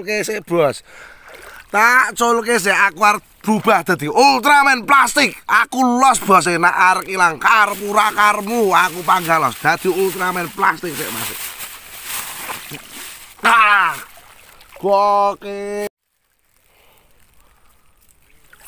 culke sik, Bos. Tak culke sik aku harus berubah tadi Ultraman plastik. Aku los, Bos, nak arek ilang karepmu karmu, karepmu, aku los tadi Ultraman plastik sih Mas. Ah. oke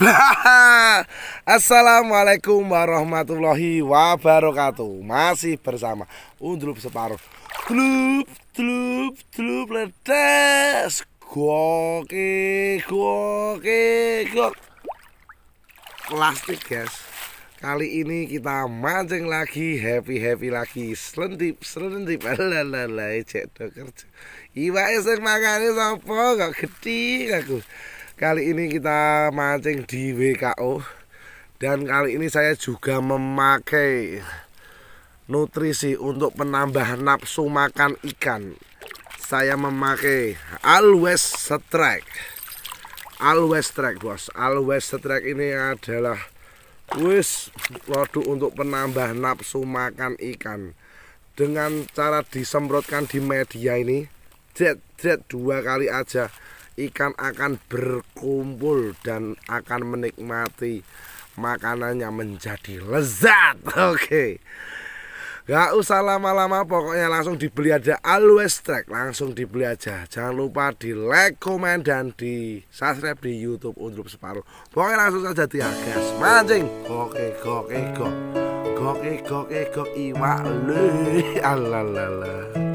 Assalamualaikum warahmatullahi wabarakatuh Masih bersama Undrup Separuh Tlup, tlup, tlup, ledes goke goke gok plastik guys kali ini kita mancing lagi happy happy lagi selendip selendip lalala cek doker kerja esen makan ini sopo gak gede aku kali ini kita mancing di WKO dan kali ini saya juga memakai nutrisi untuk penambah nafsu makan ikan saya memakai always strike always strike bos always strike ini adalah wis produk untuk penambah nafsu makan ikan dengan cara disemprotkan di media ini jet jet dua kali aja ikan akan berkumpul dan akan menikmati makanannya menjadi lezat oke okay. Gak usah lama-lama pokoknya langsung dibeli aja always track langsung dibeli aja jangan lupa di like komen dan di subscribe di YouTube untuk Separuh pokoknya langsung saja diagas mancing goke, goke, go goke, goke, go iwa lu alalala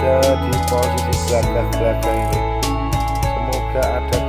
ada di posisi belakang-belakang ini semoga ada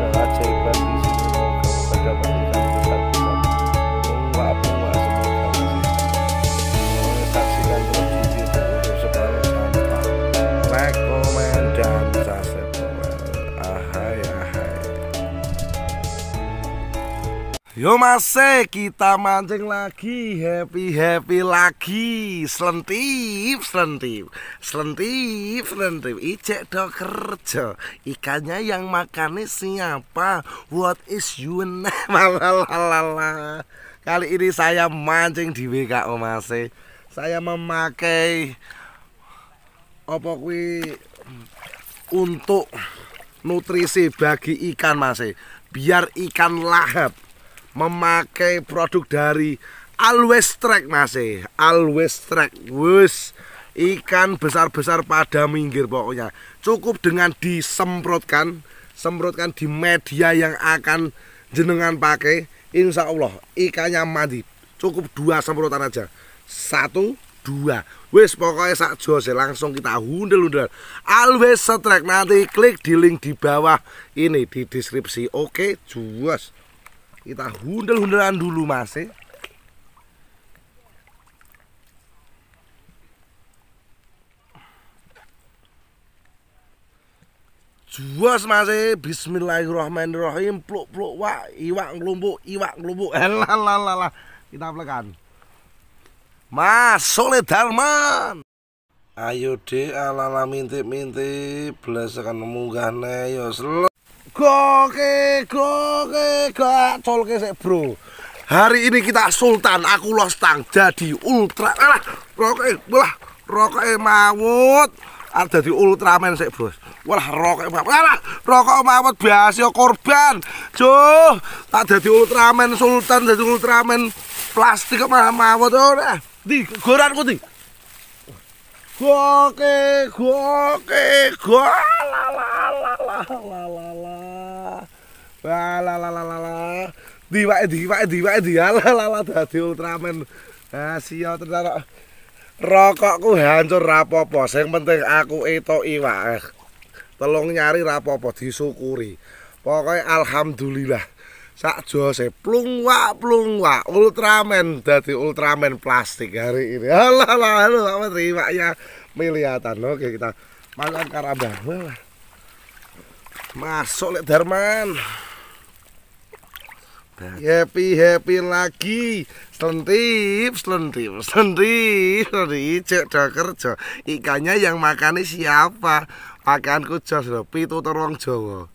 Yo mase kita mancing lagi happy happy lagi selentip selentip selentip selentip ijek do kerja ikannya yang makannya siapa what is you malalala kali ini saya mancing di WKO oh, mase saya memakai opokwi untuk nutrisi bagi ikan mase biar ikan lahap memakai produk dari Always Track Mas. Always Track. Wus ikan besar-besar pada minggir pokoknya. Cukup dengan disemprotkan, semprotkan di media yang akan jenengan pakai, insya Allah ikannya mati. Cukup dua semprotan aja. Satu, dua. Wes pokoknya sak jose langsung kita hundel-hundel. Always setrek nanti klik di link di bawah ini di deskripsi. Oke, juas. Kita hundel-hundelan dulu masih. Eh. Juas masih eh. Bismillahirrahmanirrahim Pluk-pluk wak Iwak ngelumpuk Iwak ngelumpuk Elalalalala eh, Kita pelekan Mas Darman Ayo deh ala-ala mintip-mintip Belasakan munggah neyo slow Goke, goke, gak colke sik, Bro. Hari ini kita sultan, aku lostang jadi ultra. Alah, roke, walah, roke mawut. Ada di Ultraman sih bos Walah, roke mawut. Alah, roke mawut biasa korban. Jo, tak jadi Ultraman sultan, ada jadi Ultraman plastik mah mawut ora. Oh, nah. Di goran di. Goke, goke, go la la la lah lah lah lah Walalalalalala. Diwake diwake diwake lah dadi Ultraman. Ah sial tenan rokokku hancur rapopo sing penting aku itu iwak telung nyari rapopo disyukuri pokoknya alhamdulillah sak jose plung wak plung wak ultraman dadi ultraman plastik hari ini alah lah alah alah sama terimanya miliatan oke kita masukkan karambah masuk lek darman happy happy lagi selentip selentip selentip selentip cek dah kerja ikannya yang makannya siapa makanku jas tapi itu terong jawa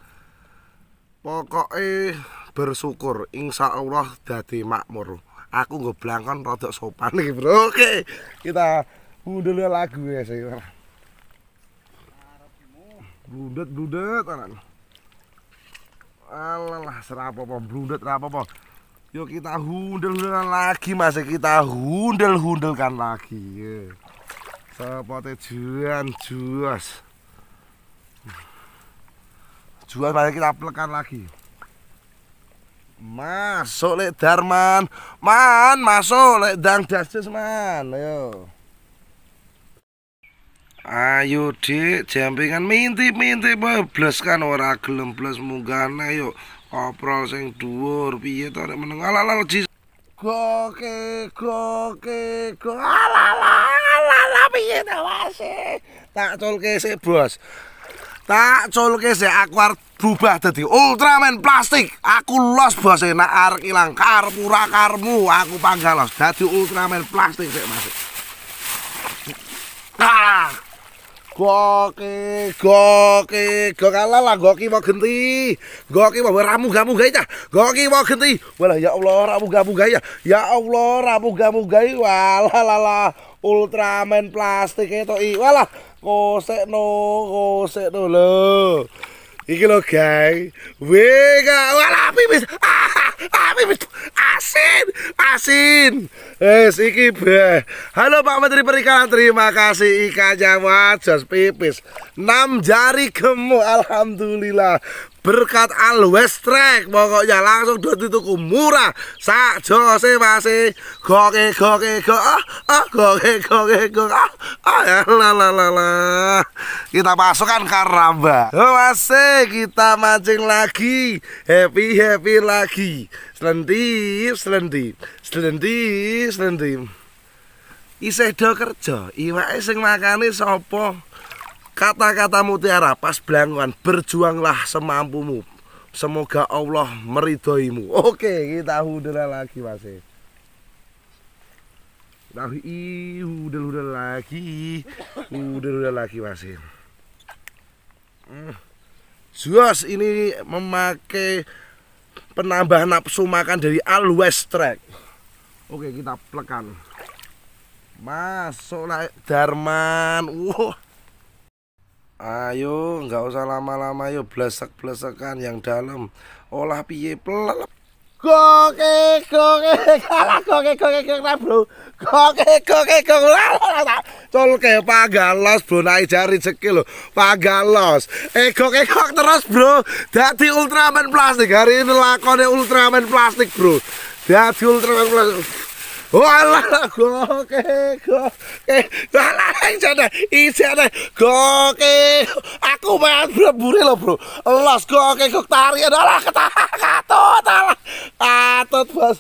pokoknya bersyukur insya Allah dadi makmur aku nggak kan rodok sopan nih bro oke kita mundur lagu ya saya blundet blundet anak alah serapa blundet apa Yuk kita hundel-hundelan lagi masih kita hundel-hundelkan lagi ya. Sepote juan juas. Juas mari kita plekan lagi. Masuk lek Darman. Man masuk lek dang dasis man. Ayo. Ayo dik, jampingan minti-minti bebles kan ora gelem blas munggah ayo. Koprol sing dhuwur piye to nek meneng ala ala jis. Goke goke go ala ala ala piye ta wes. Tak culke sik bos. Tak culke sik aku arep berubah dadi Ultraman plastik. Aku los bos nek arek ilang karepura karmu aku panggalos. los dadi Ultraman plastik sik masuk. Goki, goki, gokala lah goki mau genti. Goki mau ramu gamu gaya, Goki mau genti. Walah ya Allah ramu gamu gaya, ya. Allah ramu gamu gaya, walah lala Ultraman plastik itu i walah kosek no kosek no lo. Iki lo guys. Wega walah pipis. Ah. Amin. Asin, asin. es eh, iki be. Halo Pak Menteri Perikanan, terima kasih ikannya wajas pipis. 6 jari gemuk alhamdulillah berkat alwestrek pokoknya langsung dot dituku murah sak jose masih goke goke go ah ah goke goke go ah ah ya, la la la la kita masukkan karamba masih kita mancing lagi happy happy lagi selendip selendip selendip selendip iseh do kerja iwake sing makane sapa Kata-kata mutiara pas belangkuan Berjuanglah semampumu Semoga Allah meridoimu Oke kita hudel lagi masih Nah, udah udah lagi, udah udah lagi masih. Hmm. Zuas ini memakai penambah nafsu makan dari West Track. Oke, kita plekan. Masuklah Darman. Wow. Ayo, nggak usah lama-lama yo blesek-blesekan yang dalam. Olah piye pelelep. Koke koke kalah koke koke kena bro. Goke goke goke Colke pagalos bro naik jari rezeki lo. Pagalos. Eh koke kok terus bro. Dati Ultraman plastik hari ini lakonnya Ultraman plastik bro. Dati Ultraman plastik. Walah goke goke. Walah jane ada goke. Aku main berburu lho, Bro. Los goke gok tarian alah Allah alah. Katut, Bos.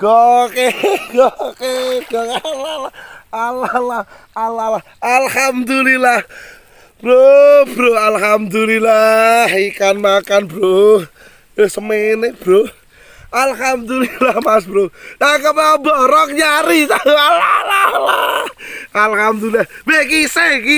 Goke goke goke alah alah alah alhamdulillah. Bro, bro, alhamdulillah ikan makan, Bro. Eh, Semenit Bro. Alhamdulillah mas bro Tangkap borok nyari Alhamdulillah segi.